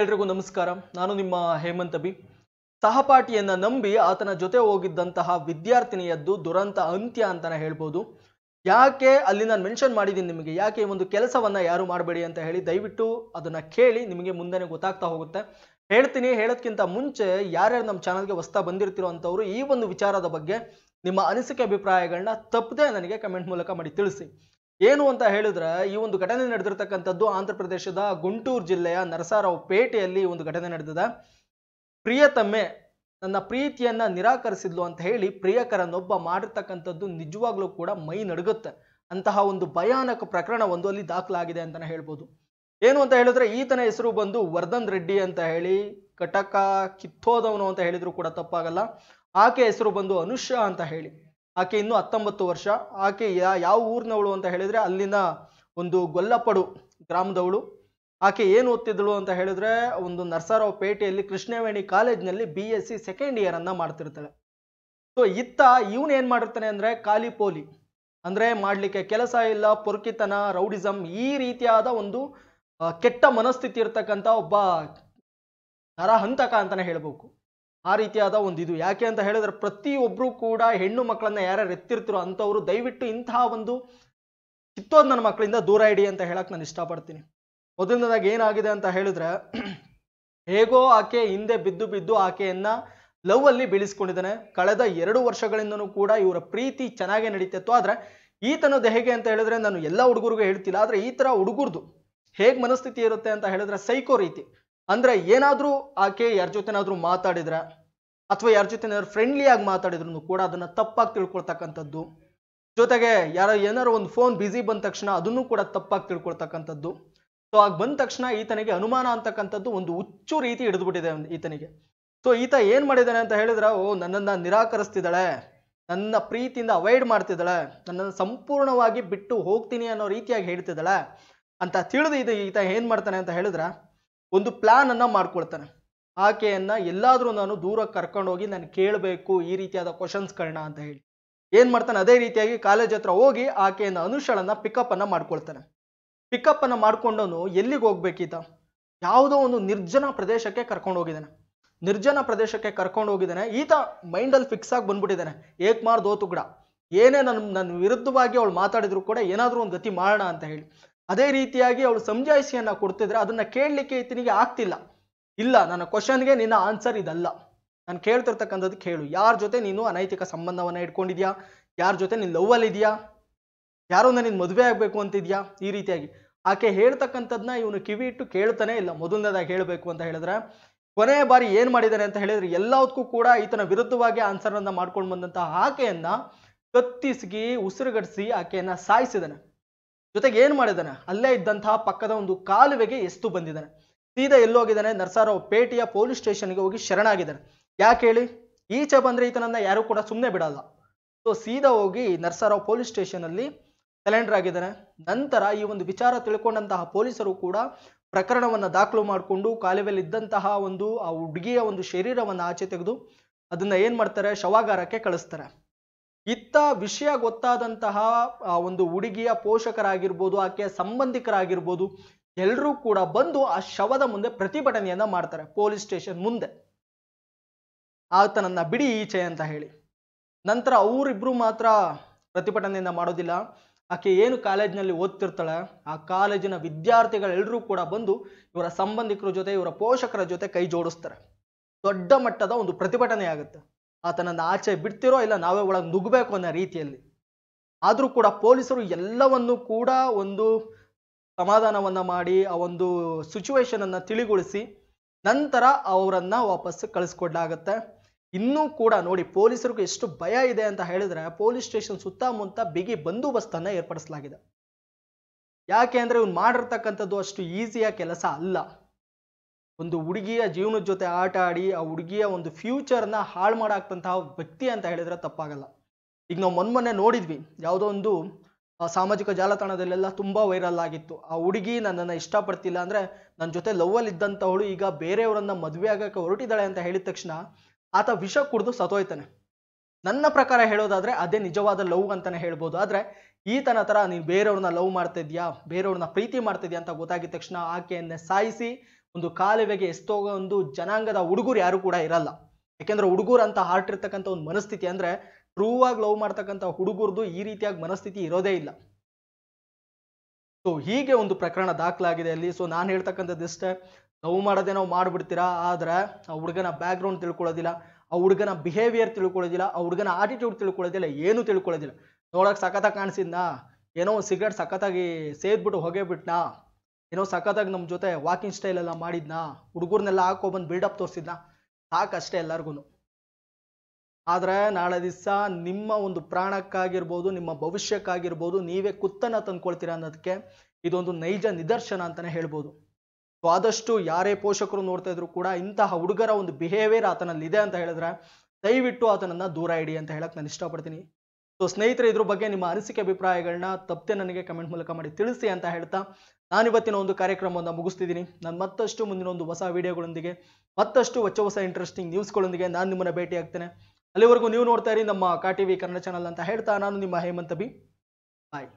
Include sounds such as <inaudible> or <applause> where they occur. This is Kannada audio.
ಎಲ್ರಿಗೂ ನಮಸ್ಕಾರ ನಾನು ನಿಮ್ಮ ಹೇಮಂತ ಅಭಿ ಸಹಪಾಠಿಯನ್ನ ನಂಬಿ ಆತನ ಜೊತೆ ಹೋಗಿದ್ದಂತಹ ವಿದ್ಯಾರ್ಥಿನಿಯದ್ದು ದುರಂತ ಅಂತ್ಯ ಅಂತ ಹೇಳ್ಬೋದು ಯಾಕೆ ಅಲ್ಲಿ ನಾನು ಮೆನ್ಷನ್ ಮಾಡಿದ್ದೀನಿ ನಿಮಗೆ ಯಾಕೆ ಒಂದು ಕೆಲಸವನ್ನ ಯಾರು ಮಾಡಬೇಡಿ ಅಂತ ಹೇಳಿ ದಯವಿಟ್ಟು ಅದನ್ನ ಕೇಳಿ ನಿಮಗೆ ಮುಂದೆನೆ ಗೊತ್ತಾಗ್ತಾ ಹೋಗುತ್ತೆ ಹೇಳ್ತೀನಿ ಹೇಳೋದ್ಕಿಂತ ಮುಂಚೆ ಯಾರ್ಯಾರು ನಮ್ಮ ಚಾನಲ್ಗೆ ಹೊಸ್ತಾ ಬಂದಿರ್ತಿರೋ ಅಂತವ್ರು ಈ ಒಂದು ವಿಚಾರದ ಬಗ್ಗೆ ನಿಮ್ಮ ಅನಿಸಿಕೆ ಅಭಿಪ್ರಾಯಗಳನ್ನ ತಪ್ಪದೆ ನನಗೆ ಕಮೆಂಟ್ ಮೂಲಕ ಮಾಡಿ ತಿಳಿಸಿ ಏನು ಅಂತ ಹೇಳಿದ್ರೆ ಈ ಒಂದು ಘಟನೆ ನಡೆದಿರ್ತಕ್ಕಂಥದ್ದು ಆಂಧ್ರ ಪ್ರದೇಶದ ಗುಂಟೂರು ಜಿಲ್ಲೆಯ ನರಸಾರಾವ್ ಪೇಟೆಯಲ್ಲಿ ಒಂದು ಘಟನೆ ನಡೆದಿದೆ ಪ್ರಿಯತಮ್ಮೆ ನನ್ನ ಪ್ರೀತಿಯನ್ನ ನಿರಾಕರಿಸಿದ್ಲು ಅಂತ ಹೇಳಿ ಪ್ರಿಯಕರನ್ನೊಬ್ಬ ಮಾಡಿರ್ತಕ್ಕಂಥದ್ದು ನಿಜವಾಗ್ಲೂ ಕೂಡ ಮೈ ನಡುಗುತ್ತೆ ಅಂತಹ ಒಂದು ಭಯಾನಕ ಪ್ರಕರಣ ಒಂದು ಅಲ್ಲಿ ದಾಖಲಾಗಿದೆ ಅಂತಾನೆ ಹೇಳ್ಬೋದು ಏನು ಅಂತ ಹೇಳಿದ್ರೆ ಈತನ ಹೆಸರು ಬಂದು ವರ್ಧನ್ ರೆಡ್ಡಿ ಅಂತ ಹೇಳಿ ಕಟಕ ಕಿತ್ತೋದವನು ಅಂತ ಹೇಳಿದ್ರು ಕೂಡ ತಪ್ಪಾಗಲ್ಲ ಆಕೆ ಹೆಸರು ಬಂದು ಅನುಷ್ಯ ಅಂತ ಹೇಳಿ ಆಕೆ ಇನ್ನು ಹತ್ತೊಂಬತ್ತು ವರ್ಷ ಆಕೆ ಯಾ ಯಾವ ಊರಿನವಳು ಅಂತ ಹೇಳಿದರೆ ಅಲ್ಲಿನ ಒಂದು ಗೊಲ್ಲಪಡು ಗ್ರಾಮದವಳು ಆಕೆ ಏನು ಓದ್ತಿದ್ದಳು ಅಂತ ಹೇಳಿದ್ರೆ ಒಂದು ನರ್ಸಾರಾವ್ ಪೇಟೆಯಲ್ಲಿ ಕೃಷ್ಣವೇಣಿ ಕಾಲೇಜ್ನಲ್ಲಿ ಬಿ ಎಸ್ ಸಿ ಸೆಕೆಂಡ್ ಇಯರನ್ನು ಮಾಡ್ತಿರ್ತಾಳೆ ಸೊ ಇತ್ತ ಇವನು ಏನು ಮಾಡಿರ್ತಾನೆ ಅಂದರೆ ಖಾಲಿ ಪೋಲಿ ಅಂದರೆ ಮಾಡಲಿಕ್ಕೆ ಕೆಲಸ ಇಲ್ಲ ಪೊರ್ಕಿತನ ರೌಡಿಸಮ್ ಈ ರೀತಿಯಾದ ಒಂದು ಕೆಟ್ಟ ಮನಸ್ಥಿತಿ ಇರ್ತಕ್ಕಂಥ ಒಬ್ಬ ನರಹಂತಕ ಅಂತಲೇ ಹೇಳ್ಬೇಕು ಆ ರೀತಿಯಾದ ಒಂದು ಇದು ಯಾಕೆ ಅಂತ ಹೇಳಿದ್ರೆ ಪ್ರತಿಯೊಬ್ಬರೂ ಕೂಡ ಹೆಣ್ಣು ಮಕ್ಕಳನ್ನ ಯಾರ್ಯಾರು ಎತ್ತಿರ್ತಿರೋ ಅಂಥವ್ರು ದಯವಿಟ್ಟು ಇಂತಹ ಒಂದು ಕಿತ್ತೋದು ನನ್ನ ಮಕ್ಕಳಿಂದ ದೂರ ಇಡಿ ಅಂತ ಹೇಳಕ್ ನಾನು ಇಷ್ಟಪಡ್ತೀನಿ ಮೊದಲನೇದಾಗ ಏನಾಗಿದೆ ಅಂತ ಹೇಳಿದ್ರೆ <clears throat> ಹೇಗೋ ಆಕೆ ಹಿಂದೆ ಬಿದ್ದು ಬಿದ್ದು ಆಕೆಯನ್ನ ಲವ್ ಅಲ್ಲಿ ಬೀಳಿಸ್ಕೊಂಡಿದ್ದಾನೆ ಕಳೆದ ಎರಡು ವರ್ಷಗಳಿಂದನೂ ಕೂಡ ಇವರ ಪ್ರೀತಿ ಚೆನ್ನಾಗೇ ನಡೀತಿತ್ತು ಆದ್ರೆ ಈತನ ಹೇಗೆ ಅಂತ ಹೇಳಿದ್ರೆ ನಾನು ಎಲ್ಲ ಹುಡುಗರಿಗೂ ಹೇಳ್ತಿಲ್ಲ ಆದ್ರೆ ಈ ತರ ಹುಡುಗರ್ದು ಹೇಗೆ ಮನಸ್ಥಿತಿ ಇರುತ್ತೆ ಅಂತ ಹೇಳಿದ್ರೆ ಸೈಕೋ ರೀತಿ ಅಂದ್ರೆ ಏನಾದರೂ ಆಕೆ ಯಾರ ಜೊತೆನಾದರೂ ಮಾತಾಡಿದ್ರೆ ಅಥವಾ ಯಾರ ಫ್ರೆಂಡ್ಲಿ ಆಗಿ ಮಾತಾಡಿದ್ರು ಕೂಡ ಅದನ್ನ ತಪ್ಪಾಗಿ ತಿಳ್ಕೊಳ್ತಕ್ಕಂಥದ್ದು ಜೊತೆಗೆ ಯಾರೋ ಏನಾರು ಒಂದು ಫೋನ್ ಬಿಸಿ ಬಂದ ತಕ್ಷಣ ಅದನ್ನು ಕೂಡ ತಪ್ಪಾಗಿ ತಿಳ್ಕೊಳ್ತಕ್ಕಂಥದ್ದು ಸೊ ಆಗ ಬಂದ ತಕ್ಷಣ ಈತನಿಗೆ ಅನುಮಾನ ಅಂತಕ್ಕಂಥದ್ದು ಒಂದು ಹುಚ್ಚು ರೀತಿ ಹಿಡಿದ್ಬಿಟ್ಟಿದೆ ಈತನಿಗೆ ಸೊ ಈತ ಏನು ಮಾಡಿದ್ದಾನೆ ಅಂತ ಹೇಳಿದ್ರೆ ಓ ನನ್ನನ್ನು ನಿರಾಕರಿಸ್ತಿದ್ದಾಳೆ ನನ್ನ ಪ್ರೀತಿಯಿಂದ ಅವಾಯ್ಡ್ ಮಾಡ್ತಿದ್ದಾಳೆ ನನ್ನನ್ನು ಸಂಪೂರ್ಣವಾಗಿ ಬಿಟ್ಟು ಹೋಗ್ತೀನಿ ಅನ್ನೋ ರೀತಿಯಾಗಿ ಹೇಳ್ತಿದ್ದಾಳೆ ಅಂತ ತಿಳಿದು ಇದು ಈತ ಏನು ಮಾಡ್ತಾನೆ ಅಂತ ಹೇಳಿದ್ರೆ ಒಂದು ಪ್ಲಾನ್ ಅನ್ನ ಮಾಡ್ಕೊಳ್ತಾನೆ ಆಕೆಯನ್ನ ಎಲ್ಲಾದರೂ ನಾನು ದೂರ ಕರ್ಕೊಂಡೋಗಿ ನಾನು ಕೇಳಬೇಕು ಈ ರೀತಿಯಾದ ಕ್ವಶನ್ಸ್ಗಳನ್ನ ಅಂತ ಹೇಳಿ ಏನ್ ಮಾಡ್ತಾನೆ ಅದೇ ರೀತಿಯಾಗಿ ಕಾಲೇಜ್ ಹತ್ರ ಹೋಗಿ ಆಕೆಯನ್ನ ಅನುಷಳನ್ನ ಪಿಕಪ್ ಅನ್ನ ಮಾಡ್ಕೊಳ್ತಾನೆ ಪಿಕಪ್ ಅನ್ನ ಮಾಡ್ಕೊಂಡವನು ಎಲ್ಲಿಗೆ ಹೋಗ್ಬೇಕೀತ ಯಾವುದೋ ಒಂದು ನಿರ್ಜನ ಪ್ರದೇಶಕ್ಕೆ ಕರ್ಕೊಂಡು ಹೋಗಿದ್ದಾನೆ ನಿರ್ಜನ ಪ್ರದೇಶಕ್ಕೆ ಕರ್ಕೊಂಡು ಹೋಗಿದ್ದಾನೆ ಈತ ಮೈಂಡಲ್ಲಿ ಫಿಕ್ಸ್ ಆಗಿ ಬಂದ್ಬಿಟ್ಟಿದ್ದಾನೆ ಏಕ್ ದೋತು ಕೂಡ ಏನೇ ನನ್ನ ನನ್ನ ವಿರುದ್ಧವಾಗಿ ಅವಳು ಮಾತಾಡಿದ್ರು ಕೂಡ ಏನಾದರೂ ಒಂದು ಗತಿ ಮಾಡೋಣ ಅಂತ ಹೇಳಿ ಅದೇ ರೀತಿಯಾಗಿ ಅವಳು ಸಂಜಾಯಿಸಿಯನ್ನ ಕೊಡ್ತಿದ್ರೆ ಅದನ್ನ ಕೇಳಲಿಕ್ಕೆ ಈತನಿಗೆ ಆಗ್ತಿಲ್ಲ ಇಲ್ಲ ನನ್ನ ಕ್ವಶನ್ಗೆ ನಿನ್ನ ಆನ್ಸರ್ ಇದಲ್ಲ ನಾನು ಕೇಳ್ತಿರ್ತಕ್ಕಂಥದ್ದು ಕೇಳು ಯಾರ ಜೊತೆ ನೀನು ಅನೈತಿಕ ಸಂಬಂಧವನ್ನ ಇಟ್ಕೊಂಡಿದ್ಯಾ ಯಾರ ಜೊತೆ ನೀನು ಲವ್ವಲ್ಲಿದೆಯಾ ಇದೆಯಾ ಯಾರೋ ನಿನ್ನ ಮದುವೆ ಆಗಬೇಕು ಅಂತಿದ್ಯಾ ಈ ರೀತಿಯಾಗಿ ಆಕೆ ಹೇಳ್ತಕ್ಕಂಥದ್ದನ್ನ ಇವನು ಕಿವಿ ಇಟ್ಟು ಕೇಳ್ತಾನೆ ಇಲ್ಲ ಮೊದಲನೇದಾಗಿ ಹೇಳಬೇಕು ಅಂತ ಹೇಳಿದ್ರೆ ಕೊನೆಯ ಬಾರಿ ಏನು ಮಾಡಿದ್ದಾನೆ ಅಂತ ಹೇಳಿದ್ರೆ ಎಲ್ಲದಕ್ಕೂ ಕೂಡ ಈತನ ವಿರುದ್ಧವಾಗಿ ಆನ್ಸರ್ನ ಮಾಡ್ಕೊಂಡು ಬಂದಂತಹ ಆಕೆಯನ್ನ ಕತ್ತಿಸಿಗಿ ಉಸಿರುಗಡಿಸಿ ಆಕೆಯನ್ನ ಸಾಯಿಸಿದಾನೆ ಜೊತೆಗೆ ಏನ್ ಮಾಡಿದಾನೆ ಅಲ್ಲೇ ಇದ್ದಂತಹ ಪಕ್ಕದ ಒಂದು ಕಾಲುವೆಗೆ ಎಸ್ತು ಬಂದಿದ್ದಾನೆ ಸೀದಾ ಎಲ್ಲೋಗಿದ್ದಾನೆ ನರಸಾರಾವ್ ಪೇಟೆಯ ಪೊಲೀಸ್ ಸ್ಟೇಷನ್ಗೆ ಹೋಗಿ ಶರಣಾಗಿದ್ದಾನೆ ಯಾಕೆ ಹೇಳಿ ಈಚೆ ಬಂದ್ರೆ ಈತನನ್ನ ಯಾರು ಕೂಡ ಸುಮ್ಮನೆ ಬಿಡಲ್ಲ ಸೊ ಸೀದಾ ಹೋಗಿ ನರ್ಸಾರಾವ್ ಪೊಲೀಸ್ ಸ್ಟೇಷನ್ ಅಲ್ಲಿ ಸೆಲೆಂಡರ್ ಆಗಿದ್ದಾನೆ ನಂತರ ಈ ಒಂದು ವಿಚಾರ ತಿಳ್ಕೊಂಡಂತಹ ಪೊಲೀಸರು ಕೂಡ ಪ್ರಕರಣವನ್ನ ದಾಖಲು ಮಾಡಿಕೊಂಡು ಕಾಲುವೆಯಲ್ಲಿ ಇದ್ದಂತಹ ಒಂದು ಆ ಹುಡುಗಿಯ ಒಂದು ಶರೀರವನ್ನು ಆಚೆ ತೆಗೆದು ಅದನ್ನ ಏನ್ ಮಾಡ್ತಾರೆ ಶವಾಗಾರಕ್ಕೆ ಕಳಿಸ್ತಾರೆ ಇತ್ತ ವಿಷಯ ಗೊತ್ತಾದಂತಹ ಒಂದು ಹುಡುಗಿಯ ಪೋಷಕರಾಗಿರ್ಬೋದು ಆಕೆಯ ಸಂಬಂಧಿಕರಾಗಿರ್ಬೋದು ಎಲ್ಲರೂ ಕೂಡ ಬಂದು ಆ ಶವದ ಮುಂದೆ ಪ್ರತಿಭಟನೆಯನ್ನ ಮಾಡ್ತಾರೆ ಪೊಲೀಸ್ ಸ್ಟೇಷನ್ ಮುಂದೆ ಆತನನ್ನ ಬಿಡಿ ಈಚೆ ಅಂತ ಹೇಳಿ ನಂತರ ಅವರಿಬ್ರು ಮಾತ್ರ ಪ್ರತಿಭಟನೆಯನ್ನ ಮಾಡೋದಿಲ್ಲ ಆಕೆ ಏನು ಕಾಲೇಜಿನಲ್ಲಿ ಓದ್ತಿರ್ತಾಳೆ ಆ ಕಾಲೇಜಿನ ವಿದ್ಯಾರ್ಥಿಗಳೆಲ್ಲರೂ ಕೂಡ ಬಂದು ಇವರ ಸಂಬಂಧಿಕರ ಜೊತೆ ಇವರ ಪೋಷಕರ ಜೊತೆ ಕೈ ಜೋಡಿಸ್ತಾರೆ ದೊಡ್ಡ ಮಟ್ಟದ ಒಂದು ಪ್ರತಿಭಟನೆ ಆಗುತ್ತೆ ಆತನನ್ನು ಆಚೆ ಬಿಡ್ತಿರೋ ಇಲ್ಲ ನಾವೇ ಒಳಗೆ ನುಗ್ಗಬೇಕು ಅನ್ನೋ ರೀತಿಯಲ್ಲಿ ಆದರೂ ಕೂಡ ಪೊಲೀಸರು ಎಲ್ಲವನ್ನು ಕೂಡ ಒಂದು ಸಮಾಧಾನವನ್ನು ಮಾಡಿ ಆ ಒಂದು ಸಿಚುವೇಶನನ್ನು ತಿಳಿಗೊಳಿಸಿ ನಂತರ ಅವರನ್ನು ವಾಪಸ್ ಕಳಿಸ್ಕೊಡ್ಲಾಗತ್ತೆ ಇನ್ನೂ ಕೂಡ ನೋಡಿ ಪೊಲೀಸರಿಗೂ ಎಷ್ಟು ಭಯ ಇದೆ ಅಂತ ಹೇಳಿದ್ರೆ ಪೊಲೀಸ್ ಸ್ಟೇಷನ್ ಸುತ್ತಮುತ್ತ ಬಿಗಿ ಬಂದೋಬಸ್ತನ್ನು ಏರ್ಪಡಿಸಲಾಗಿದೆ ಯಾಕೆ ಅಂದರೆ ಇವ್ನು ಮಾಡಿರ್ತಕ್ಕಂಥದ್ದು ಅಷ್ಟು ಈಸಿಯ ಕೆಲಸ ಅಲ್ಲ ಒಂದು ಹುಡುಗಿಯ ಜೀವನದ ಜೊತೆ ಆಟ ಆಡಿ ಆ ಹುಡುಗಿಯ ಒಂದು ಫ್ಯೂಚರ್ನ ಹಾಳು ಮಾಡಾಕ್ತಂತಹ ವ್ಯಕ್ತಿ ಅಂತ ಹೇಳಿದ್ರೆ ತಪ್ಪಾಗಲ್ಲ ಈಗ ನಾವು ಮೊನ್ನೆ ನೋಡಿದ್ವಿ ಯಾವುದೋ ಒಂದು ಸಾಮಾಜಿಕ ಜಾಲತಾಣದಲ್ಲೆಲ್ಲ ತುಂಬ ವೈರಲ್ ಆಗಿತ್ತು ಆ ಹುಡುಗಿ ನನ್ನನ್ನು ಇಷ್ಟಪಡ್ತಿಲ್ಲ ಅಂದರೆ ನನ್ನ ಜೊತೆ ಲವ್ವಲ್ಲಿ ಇದ್ದಂಥವಳು ಈಗ ಬೇರೆಯವರನ್ನು ಮದುವೆ ಆಗಕ್ಕೆ ಹೊರಟಿದ್ದಾಳೆ ಅಂತ ಹೇಳಿದ ತಕ್ಷಣ ಆತ ವಿಷ ಕುಡಿದು ಸತೋಯ್ತಾನೆ ನನ್ನ ಪ್ರಕಾರ ಹೇಳೋದಾದ್ರೆ ಅದೇ ನಿಜವಾದ ಲವ್ ಅಂತಾನೆ ಹೇಳ್ಬೋದು ಆದರೆ ಈತನ ಥರ ನೀನು ಬೇರೆಯವ್ರನ್ನ ಲವ್ ಮಾಡ್ತಿದ್ಯಾ ಬೇರೆಯವ್ರನ್ನ ಪ್ರೀತಿ ಮಾಡ್ತಿದ್ಯಾ ಅಂತ ಗೊತ್ತಾಗಿದ ತಕ್ಷಣ ಆಕೆಯನ್ನೇ ಸಾಯಿಸಿ ಒಂದು ಕಾಲುವೆಗೆ ಎಷ್ಟೋಗ ಒಂದು ಜನಾಂಗದ ಹುಡುಗರು ಯಾರು ಕೂಡ ಇರಲ್ಲ ಯಾಕೆಂದ್ರೆ ಹುಡುಗರು ಅಂತ ಹಾರ್ಟ್ ಇರ್ತಕ್ಕಂಥ ಒಂದು ಮನಸ್ಥಿತಿ ಅಂದ್ರೆ ಟ್ರೂ ಆಗಿ ಲವ್ ಮಾಡ್ತಕ್ಕಂಥ ಹುಡುಗರದು ಈ ರೀತಿಯಾಗಿ ಮನಸ್ಥಿತಿ ಇರೋದೇ ಇಲ್ಲ ಸೊ ಹೀಗೆ ಒಂದು ಪ್ರಕರಣ ದಾಖಲಾಗಿದೆ ಅಲ್ಲಿ ಸೊ ನಾನು ಹೇಳ್ತಕ್ಕಂಥದ್ದಿಷ್ಟೇ ಲವ್ ಮಾಡೋದೇ ನಾವು ಮಾಡಿಬಿಡ್ತೀರಾ ಆದ್ರೆ ಆ ಹುಡುಗನ ಬ್ಯಾಕ್ಗ್ರೌಂಡ್ ತಿಳ್ಕೊಳ್ಳೋದಿಲ್ಲ ಆ ಹುಡುಗನ ಬಿಹೇವಿಯರ್ ತಿಳ್ಕೊಳ್ಳೋದಿಲ್ಲ ಆ ಹುಡುಗನ ಆಟಿಟ್ಯೂಡ್ ತಿಳ್ಕೊಳ್ಳೋದಿಲ್ಲ ಏನು ತಿಳ್ಕೊಳ್ಳೋದಿಲ್ಲ ನೋಡಕ್ ಸಖತ್ತಾಗಿ ಕಾಣಿಸಿದ್ನಾ ಏನೋ ಸಿಗರೇಟ್ ಸಖತ್ತಾಗಿ ಸೇದ್ಬಿಟ್ಟು ಹೋಗೇ ಬಿಟ್ನಾ ಏನೋ ಸಖತ್ತಾಗಿ ನಮ್ಮ ಜೊತೆ ವಾಕಿಂಗ್ ಸ್ಟೈಲ್ ಎಲ್ಲ ಮಾಡಿದ್ನ ಹುಡುಗರ್ನೆಲ್ಲ ಹಾಕೊಬಂದು ಬಿಲ್ಡಪ್ ತೋರಿಸಿದ್ನ ಸಾಕಷ್ಟೇ ಎಲ್ಲರಿಗೂ ಆದರೆ ನಾಳೆ ದಿವಸ ನಿಮ್ಮ ಒಂದು ಪ್ರಾಣಕ್ಕಾಗಿರ್ಬೋದು ನಿಮ್ಮ ಭವಿಷ್ಯಕ್ಕಾಗಿರ್ಬೋದು ನೀವೇ ಕುತ್ತನ್ನು ತಂದ್ಕೊಳ್ತೀರಾ ಅನ್ನೋದಕ್ಕೆ ಇದೊಂದು ನೈಜ ನಿದರ್ಶನ ಅಂತಲೇ ಹೇಳ್ಬೋದು ಸೊ ಆದಷ್ಟು ಯಾರೇ ಪೋಷಕರು ನೋಡ್ತಾ ಇದ್ರು ಕೂಡ ಇಂತಹ ಹುಡುಗರ ಒಂದು ಬಿಹೇವಿಯರ್ ಆತನಲ್ಲಿ ಇದೆ ಅಂತ ಹೇಳಿದ್ರೆ ದಯವಿಟ್ಟು ಆತನನ್ನು ದೂರ ಇಡಿ ಅಂತ ಹೇಳಕ್ಕೆ ನಾನು ಇಷ್ಟಪಡ್ತೀನಿ ಸೊ ಸ್ನೇಹಿತರೆ ಇದ್ರ ಬಗ್ಗೆ ನಿಮ್ಮ ಅನಿಸಿಕೆ ಅಭಿಪ್ರಾಯಗಳನ್ನ ತಪ್ಪದೆ ನನಗೆ ಕಮೆಂಟ್ ಮೂಲಕ ಮಾಡಿ ತಿಳಿಸಿ ಅಂತ ಹೇಳ್ತಾ ನಾನಿವತ್ತಿನ ಒಂದು ಕಾರ್ಯಕ್ರಮವನ್ನು ಮುಗಿಸ್ತಿದ್ದೀನಿ ನಾನು ಮತ್ತಷ್ಟು ಮುಂದಿನ ಒಂದು ಹೊಸ ವಿಡಿಯೋಗಳೊಂದಿಗೆ ಮತ್ತಷ್ಟು ಹೊಚ್ಚ ಹೊಸ ಇಂಟ್ರೆಸ್ಟಿಂಗ್ ನ್ಯೂಸ್ಗಳೊಂದಿಗೆ ನಾನು ನಿಮ್ಮನ್ನು ಭೇಟಿ ಆಗ್ತೇನೆ ಅಲ್ಲಿವರೆಗೂ ನೀವು ನೋಡ್ತಾ ಇರಿ ನಮ್ಮ ಕಾ ವಿ ಕನ್ನಡ ಚಾನಲ್ ಅಂತ ಹೇಳ್ತಾ ನಾನು ನಿಮ್ಮ ಹೇಮಂತ ಬಿ ಬಾಯ್